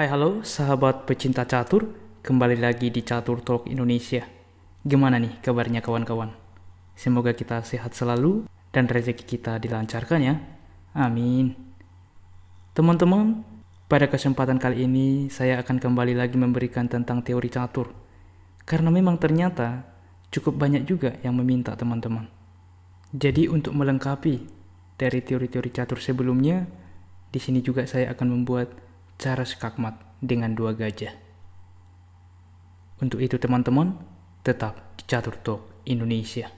Hai halo sahabat pecinta catur, kembali lagi di Catur Talk Indonesia. Gimana nih kabarnya kawan-kawan? Semoga kita sehat selalu dan rezeki kita dilancarkan ya. Amin. Teman-teman, pada kesempatan kali ini saya akan kembali lagi memberikan tentang teori catur. Karena memang ternyata cukup banyak juga yang meminta teman-teman. Jadi untuk melengkapi dari teori-teori catur sebelumnya, di sini juga saya akan membuat cara skakmat dengan dua gajah. Untuk itu teman-teman, tetap di Catur Talk Indonesia.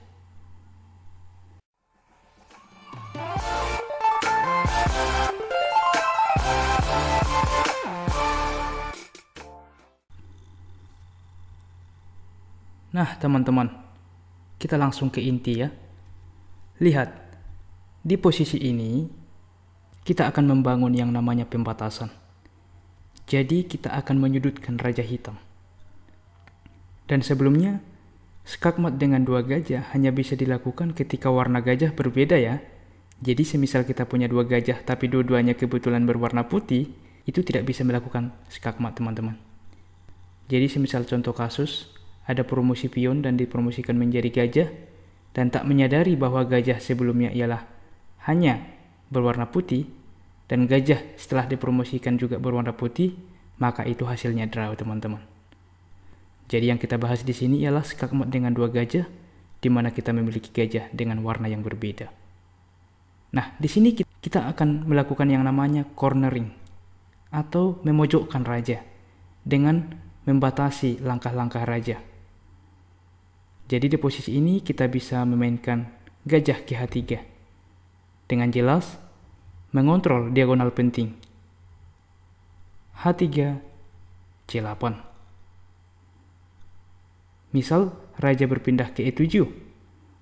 Nah, teman-teman, kita langsung ke inti ya. Lihat, di posisi ini kita akan membangun yang namanya pembatasan. Jadi kita akan menyudutkan Raja Hitam. Dan sebelumnya, skakmat dengan dua gajah hanya bisa dilakukan ketika warna gajah berbeda ya. Jadi semisal kita punya dua gajah tapi dua-duanya kebetulan berwarna putih, itu tidak bisa melakukan skakmat teman-teman. Jadi semisal contoh kasus, ada promosi pion dan dipromosikan menjadi gajah, dan tak menyadari bahwa gajah sebelumnya ialah hanya berwarna putih, dan gajah setelah dipromosikan juga berwarna putih, maka itu hasilnya draw teman-teman. Jadi yang kita bahas di sini ialah skakmat dengan dua gajah, di mana kita memiliki gajah dengan warna yang berbeda. Nah, di sini kita akan melakukan yang namanya cornering atau memojokkan raja dengan membatasi langkah-langkah raja. Jadi di posisi ini kita bisa memainkan gajah GH3 dengan jelas mengontrol diagonal penting H3 c8 Misal raja berpindah ke E7,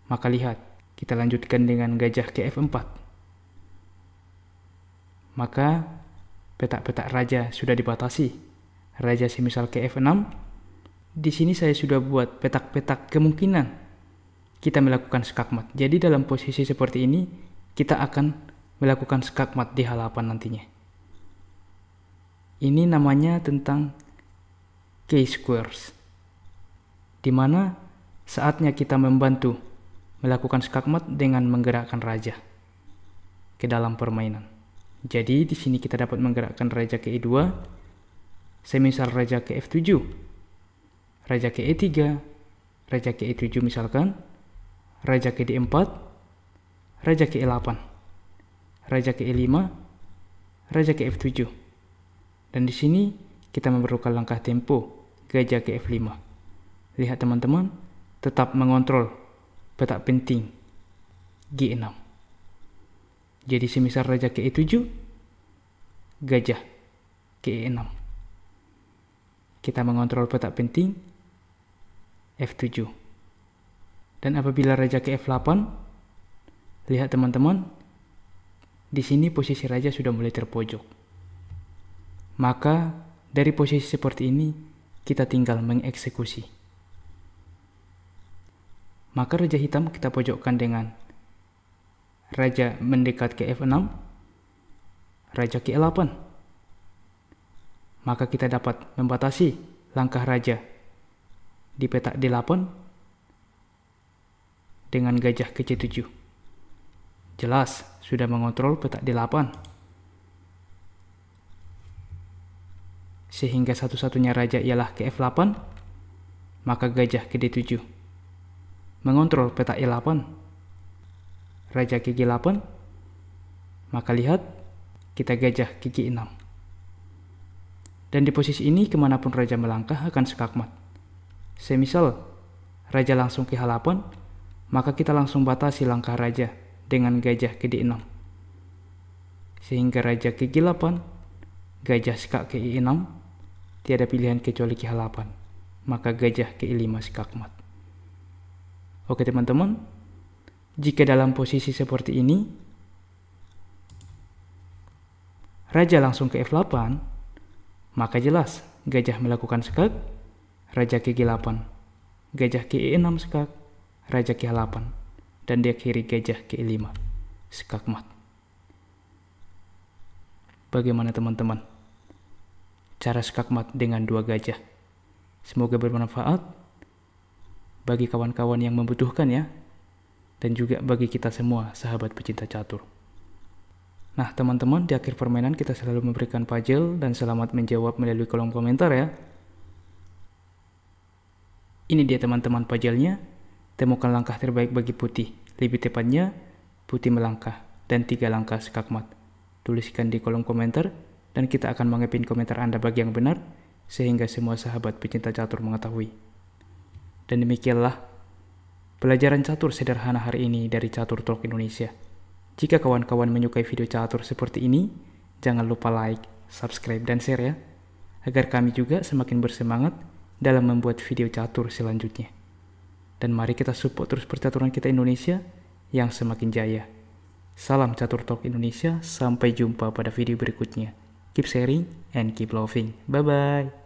maka lihat, kita lanjutkan dengan gajah ke F4. Maka petak-petak raja sudah dibatasi. Raja semisal ke F6, di sini saya sudah buat petak-petak kemungkinan kita melakukan skakmat. Jadi dalam posisi seperti ini, kita akan melakukan skakmat di halaman nantinya. Ini namanya tentang K-squares. Di mana saatnya kita membantu melakukan skakmat dengan menggerakkan raja ke dalam permainan. Jadi di sini kita dapat menggerakkan raja ke E2, semisal raja ke F7, raja ke E3, raja ke E7 misalkan, raja ke D4, raja ke E8, raja ke E5, raja ke F7. Dan di sini kita memerlukan langkah tempo gajah ke F5. Lihat teman-teman, tetap mengontrol petak penting G6. Jadi semisal raja ke E7, gajah ke E6. Kita mengontrol petak penting F7. Dan apabila raja ke F8, lihat teman-teman, di sini posisi raja sudah mulai terpojok. Maka dari posisi seperti ini kita tinggal mengeksekusi. Maka raja hitam kita pojokkan dengan raja mendekat ke F6, raja ke l 8 Maka kita dapat membatasi langkah raja di petak D8 dengan gajah ke C7. Jelas sudah mengontrol petak D8. sehingga satu-satunya raja ialah ke F8, maka gajah ke D7. Mengontrol peta E8, raja ke G8, maka lihat, kita gajah ke G6. Dan di posisi ini kemanapun raja melangkah akan sekakmat. Semisal, raja langsung ke H8, maka kita langsung batasi langkah raja dengan gajah ke D6. Sehingga raja ke G8, gajah sekak ke I6, Tiada pilihan kecuali ki 8 maka gajah ke 5 si Oke teman-teman, jika dalam posisi seperti ini, raja langsung ke F8, maka jelas gajah melakukan skak, raja ke 8 gajah ke 6 skak, raja ke 8 dan diakhiri gajah ke 5 skak Bagaimana teman-teman? cara skakmat dengan dua gajah. Semoga bermanfaat bagi kawan-kawan yang membutuhkan ya, dan juga bagi kita semua sahabat pecinta catur. Nah teman-teman di akhir permainan kita selalu memberikan puzzle dan selamat menjawab melalui kolom komentar ya. Ini dia teman-teman pajelnya, temukan langkah terbaik bagi putih, lebih tepatnya putih melangkah dan tiga langkah skakmat. Tuliskan di kolom komentar dan kita akan mengepin komentar Anda bagi yang benar, sehingga semua sahabat pecinta catur mengetahui. Dan demikianlah pelajaran catur sederhana hari ini dari Catur Talk Indonesia. Jika kawan-kawan menyukai video catur seperti ini, jangan lupa like, subscribe, dan share ya, agar kami juga semakin bersemangat dalam membuat video catur selanjutnya. Dan mari kita support terus percaturan kita Indonesia yang semakin jaya. Salam Catur Talk Indonesia, sampai jumpa pada video berikutnya. Keep sharing and keep loving. Bye-bye.